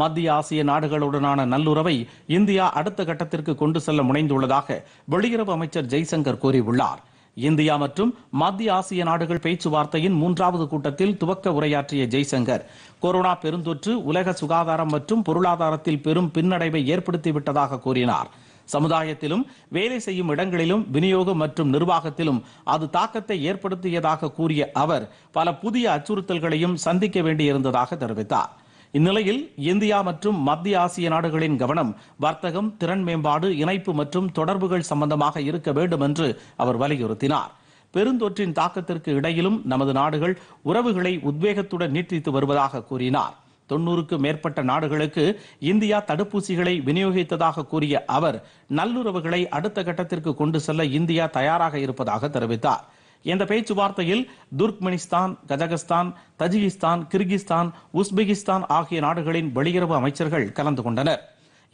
மத்திய ஆசிய நாடுகளுடனான நல்லுறவை இந்தியா அடுத்த கட்டத்திற்கு கொண்டு செல்ல முனைந்துள்ளதாக வெளியுறவு அமைச்சர் ஜெய்சங்கர் கூறியுள்ளார் இந்தியா மற்றும் மத்திய ஆசிய நாடுகள் பேச்சுவார்த்தையின் மூன்றாவது கூட்டத்தில் துவக்க உரையாற்றிய ஜெய்சங்கர் கொரோனா பெருந்தொற்று உலக சுகாதாரம் மற்றும் பொருளாதாரத்தில் பெரும் பின்னடைவை ஏற்படுத்திவிட்டதாக கூறினார் சமுதாயத்திலும் வேலை செய்யும் இடங்களிலும் விநியோகம் மற்றும் நிர்வாகத்திலும் அது தாக்கத்தை ஏற்படுத்தியதாக கூறிய அவர் பல புதிய அச்சுறுத்தல்களையும் சந்திக்க வேண்டியிருந்ததாக தெரிவித்தார் இந்நிலையில் இந்தியா மற்றும் மத்திய ஆசிய நாடுகளின் கவனம் வர்த்தகம் திறன் மேம்பாடு இணைப்பு மற்றும் தொடர்புகள் சம்பந்தமாக இருக்க வேண்டும் என்று அவர் வலியுறுத்தினார் பெருந்தொற்றின் தாக்கத்திற்கு இடையிலும் நமது நாடுகள் உறவுகளை உத்வேகத்துடன் நீட்டித்து வருவதாக கூறினார் தொன்னூறுக்கும் மேற்பட்ட நாடுகளுக்கு இந்தியா தடுப்பூசிகளை விநியோகித்ததாக கூறிய அவர் நல்லுறவுகளை அடுத்த கட்டத்திற்கு கொண்டு செல்ல இந்தியா தயாராக இருப்பதாக தெரிவித்தார் இந்த பேச்சுவார்த்தையில் Turkmenistan Kazakhstan Tajikistan Kyrgyzstan Uzbekistan ஆகிய நாடுகளின் வெளியுறவு அமைச்சர்கள் கலந்து கொண்டனர்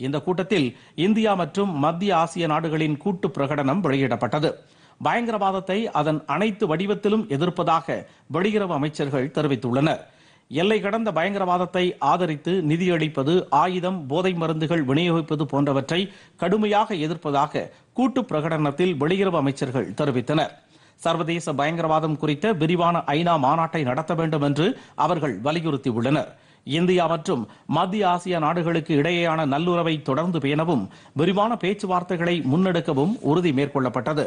இந்த கூட்டத்தில் இந்தியா மற்றும் மத்திய ஆசிய நாடுகளின் கூட்டு பிரகடனம் வெளியிடப்பட்டது பயங்கரவாதத்தை அதன் அனைத்து வடிவத்திலும் எதிர்ப்பதாக வெளியுறவு அமைச்சர்கள் தெரிவித்துள்ளனர் எல்லை கடந்த பயங்கரவாதத்தை ஆதரித்து நிதியளிப்பது ஆயுதம் போதை மருந்துகள் விநியோகிப்பது போன்றவற்றை கடுமையாக எதிர்ப்பதாக கூட்டு பிரகடனத்தில் வெளியுறவு அமைச்சர்கள் தெரிவித்தனா் சர்வதேச பயங்கரவாதம் குறித்த விரிவான ஐநா மாநாட்டை நடத்த வேண்டும் என்று அவர்கள் வலியுறுத்தியுள்ளனர் இந்தியா மற்றும் மத்திய ஆசிய நாடுகளுக்கு இடையேயான நல்லுறவை தொடர்ந்து பேணவும் விரிவான பேச்சுவார்த்தைகளை முன்னெடுக்கவும் உறுதி மேற்கொள்ளப்பட்டது